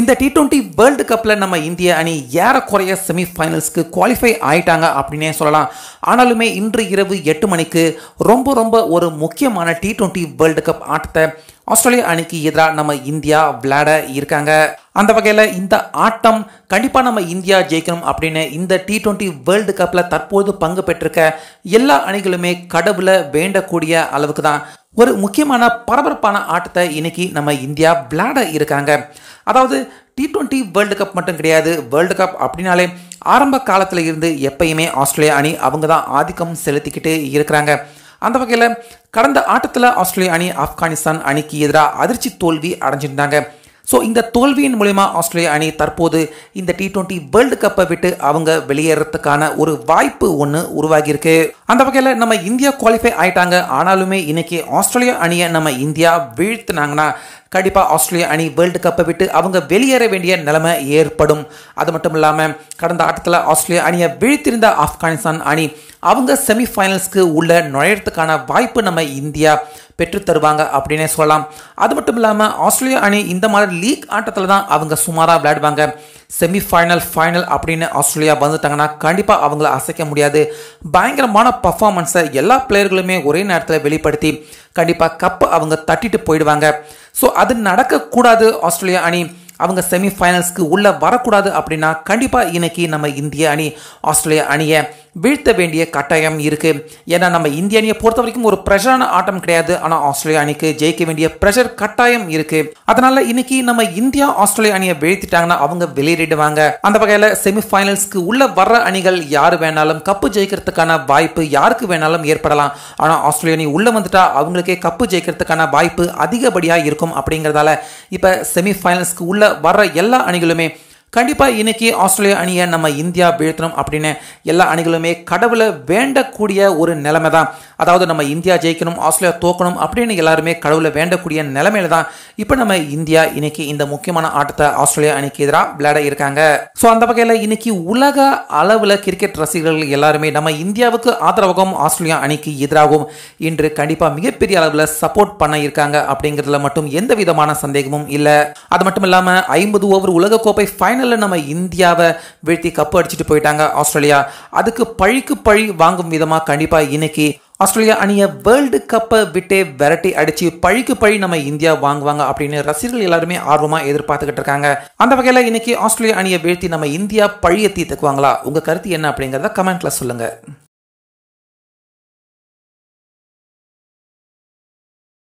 இந்த T twenty world கப்பில் நம்ம இந்திய அணி ஏறக்குறைய செமிஃபைனல்ஸ்க்கு குவாலிஃபை ஆயிட்டாங்க அப்படின்னே சொல்லலாம் ஆனாலுமே இன்று இரவு எட்டு மணிக்கு ரொம்ப ரொம்ப ஒரு முக்கியமான டி டுவெண்ட்டி வேர்ல்டு கப் ஆட்டத்தை ஆஸ்திரேலிய அணிக்கு எதிராக நம்ம இந்தியா விளையாட இருக்காங்க அந்த வகையில் இந்த ஆட்டம் கண்டிப்பாக நம்ம இந்தியா ஜெயிக்கணும் அப்படின்னு இந்த டி ட்வெண்ட்டி வேர்ல்டு கப்பில் தற்போது பங்கு பெற்றிருக்க எல்லா அணிகளுமே கடவுள வேண்டக்கூடிய அளவுக்கு தான் ஒரு முக்கியமான பரபரப்பான ஆட்டத்தை இன்னைக்கு நம்ம இந்தியா விளையாட இருக்காங்க அதாவது டி ட்வெண்ட்டி வேர்ல்டு கப் மட்டும் கிடையாது வேர்ல்டு கப் அப்படின்னாலே ஆரம்ப காலத்தில் இருந்து எப்பயுமே ஆஸ்திரேலியா அணி அவங்க தான் ஆதிக்கம் செலுத்திக்கிட்டு இருக்கிறாங்க அந்த வகையில் கடந்த ஆட்டத்தில் ஆஸ்திரேலிய அணி ஆப்கானிஸ்தான் அணிக்கு எதிராக அதிர்ச்சி தோல்வி அடைஞ்சிருந்தாங்க ஸோ இந்த தோல்வியின் மூலயமா ஆஸ்திரேலிய அணி தற்போது இந்த டி டுவெண்ட்டி வேர்ல்டு கப்பை விட்டு அவங்க வெளியேறதுக்கான ஒரு வாய்ப்பு ஒன்று உருவாகியிருக்கு அந்த வகையில் நம்ம இந்தியா குவாலிஃபை ஆயிட்டாங்க ஆனாலுமே இன்னைக்கு ஆஸ்திரேலியா அணியை நம்ம இந்தியா வீழ்த்தினாங்கன்னா கண்டிப்பாக ஆஸ்திரேலியா அணி வேர்ல்டு கப்பை விட்டு அவங்க வெளியேற வேண்டிய நிலைமை ஏற்படும் அது மட்டும் இல்லாமல் கடந்த ஆட்டத்தில் ஆஸ்திரேலியா அணியை வீழ்த்திருந்த ஆப்கானிஸ்தான் அணி அவங்க செமிஃபைனல்ஸ்க்கு உள்ள நுழையிறதுக்கான வாய்ப்பு நம்ம இந்தியா பெற்றுத்தருவாங்க அப்படின்னே சொல்லலாம் அது மட்டும் இல்லாமல் ஆஸ்திரேலியா அணி இந்த மாதிரி லீக் ஆட்டத்தில் தான் அவங்க சுமாராக விளையாடுவாங்க செமி ஃபைனல் ஃபைனல் அப்படின்னு ஆஸ்திரேலியா வந்துட்டாங்கன்னா கண்டிப்பாக அவங்கள அசைக்க முடியாது பயங்கரமான பர்ஃபார்மன்ஸை எல்லா பிளேயர்களுமே ஒரே நேரத்தில் வெளிப்படுத்தி கண்டிப்பாக கப்பை அவங்க தட்டிட்டு போயிடுவாங்க ஸோ அது நடக்கக்கூடாது ஆஸ்திரேலியா அணி அவங்க செமி ஃபைனல்ஸ்க்கு உள்ளே வரக்கூடாது அப்படின்னா கண்டிப்பாக இன்னைக்கு நம்ம இந்திய அணி ஆஸ்திரேலியா அணியை வீழ்த்த வேண்டிய கட்டாயம் இருக்குது ஏன்னா நம்ம இந்திய அணியை பொறுத்த வரைக்கும் ஒரு ப்ரெஷரான ஆட்டம் கிடையாது ஆனால் ஆஸ்திரேலியா அணிக்கு ஜெயிக்க வேண்டிய ப்ரெஷர் கட்டாயம் இருக்குது அதனால் இன்னைக்கு நம்ம இந்தியா ஆஸ்திரேலியா அணியை வீழ்த்திட்டாங்கன்னா அவங்க வெளியிடுவாங்க அந்த வகையில் செமிஃபைனல்ஸ்க்கு உள்ள வர்ற அணிகள் யார் வேணாலும் கப்பு ஜெயிக்கிறதுக்கான வாய்ப்பு யாருக்கு வேணாலும் ஏற்படலாம் ஆனால் ஆஸ்திரேலியா அணி உள்ளே வந்துட்டா அவங்களுக்கே கப்பு ஜெயிக்கிறதுக்கான வாய்ப்பு அதிகப்படியாக இருக்கும் அப்படிங்கிறதால இப்போ செமிஃபைனல்ஸ்க்கு உள்ள வர்ற எல்லா அணிகளுமே கண்டிப்பாக இன்றைக்கி ஆஸ்திரேலியா அணியை நம்ம இந்தியா வீழ்த்தணும் அப்படின்னு எல்லா அணிகளுமே கடவுளை வேண்டக்கூடிய ஒரு நிலைமை தான் அதாவது நம்ம இந்தியா ஜெயிக்கணும் ஆஸ்திரேலியா தோக்கணும் அப்படின்னு எல்லாருமே கடவுளை வேண்டக்கூடிய நிலைமையில தான் இப்போ நம்ம இந்தியா இன்னைக்கு இந்த முக்கியமான ஆட்டத்தை ஆஸ்திரேலியா அணிக்கு எதிராக விளையாட இருக்காங்க ஸோ அந்த வகையில் இன்னைக்கு உலக அளவில் கிரிக்கெட் ரசிகர்கள் எல்லாருமே நம்ம இந்தியாவுக்கு ஆதரவாகவும் ஆஸ்திரேலியா அணிக்கு எதிராகவும் இன்று கண்டிப்பாக மிகப்பெரிய அளவில் சப்போர்ட் பண்ண இருக்காங்க அப்படிங்கிறதுல மட்டும் எந்த விதமான சந்தேகமும் இல்லை அது மட்டும் இல்லாமல் ஐம்பது ஓவர் உலகக்கோப்பை ஃபைனல் ஃபைனலில் நம்ம இந்தியாவை வீழ்த்தி கப்பு அடிச்சுட்டு போயிட்டாங்க ஆஸ்திரேலியா அதுக்கு பழிக்கு பழி வாங்கும் விதமாக கண்டிப்பாக இன்னைக்கு ஆஸ்திரேலியா அணிய வேர்ல்டு கப்பை விட்டே வெரைட்டி அடிச்சு பழிக்கு பழி நம்ம இந்தியா வாங்குவாங்க அப்படின்னு ரசிகர்கள் எல்லாருமே ஆர்வமா எதிர்பார்த்துக்கிட்டு இருக்காங்க அந்த வகையில இன்னைக்கு ஆஸ்திரேலியா அணியை வீழ்த்தி நம்ம இந்தியா பழியை தீர்த்துக்குவாங்களா உங்க கருத்து என்ன அப்படிங்கறத கமெண்ட்ல சொல்லுங்க